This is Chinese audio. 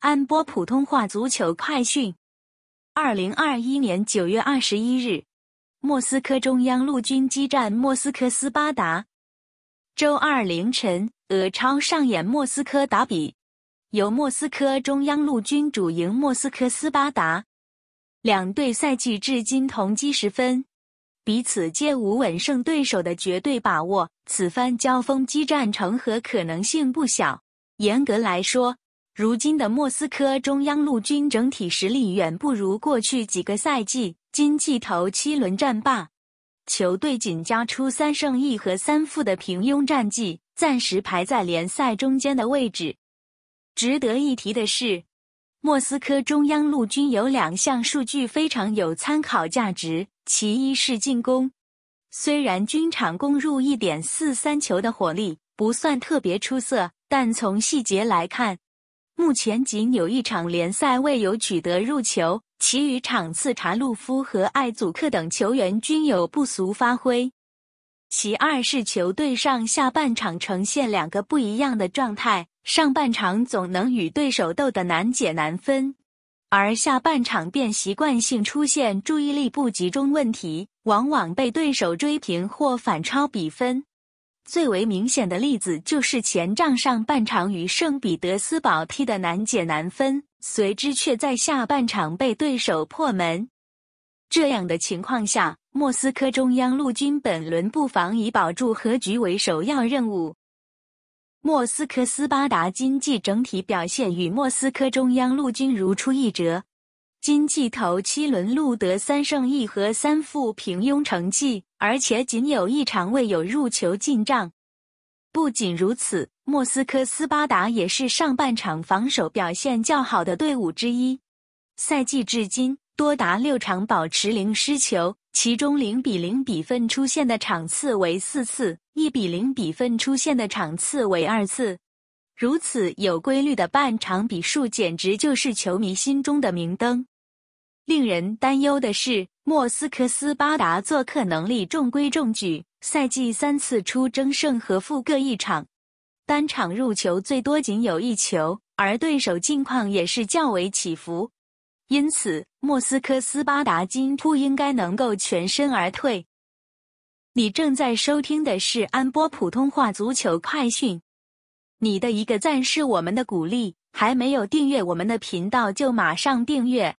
安播普通话足球快讯：二零二一年九月二十一日，莫斯科中央陆军激战莫斯科斯巴达。周二凌晨，俄超上演莫斯科打比，由莫斯科中央陆军主营莫斯科斯巴达。两队赛季至今同积十分，彼此皆无稳胜对手的绝对把握，此番交锋激战成和可能性不小。严格来说。如今的莫斯科中央陆军整体实力远不如过去几个赛季，今季头七轮战罢，球队仅加出三胜一和三负的平庸战绩，暂时排在联赛中间的位置。值得一提的是，莫斯科中央陆军有两项数据非常有参考价值，其一是进攻，虽然均场攻入一点四三球的火力不算特别出色，但从细节来看。目前仅有一场联赛未有取得入球，其余场次查鲁夫和艾祖克等球员均有不俗发挥。其二是球队上下半场呈现两个不一样的状态，上半场总能与对手斗得难解难分，而下半场便习惯性出现注意力不集中问题，往往被对手追平或反超比分。最为明显的例子就是前仗上半场与圣彼得斯堡踢得难解难分，随之却在下半场被对手破门。这样的情况下，莫斯科中央陆军本轮不妨以保住和局为首要任务。莫斯科斯巴达经济整体表现与莫斯科中央陆军如出一辙。金继头七轮录得三胜一和三负平庸成绩，而且仅有一场未有入球进账。不仅如此，莫斯科斯巴达也是上半场防守表现较好的队伍之一。赛季至今，多达六场保持零失球，其中零比零比分出现的场次为四次，一比零比分出现的场次为二次。如此有规律的半场比数，简直就是球迷心中的明灯。令人担忧的是，莫斯科斯巴达做客能力中规中矩，赛季三次出征胜和负各一场，单场入球最多仅有一球，而对手近况也是较为起伏。因此，莫斯科斯巴达金不应该能够全身而退。你正在收听的是安波普通话足球快讯。你的一个赞是我们的鼓励，还没有订阅我们的频道就马上订阅。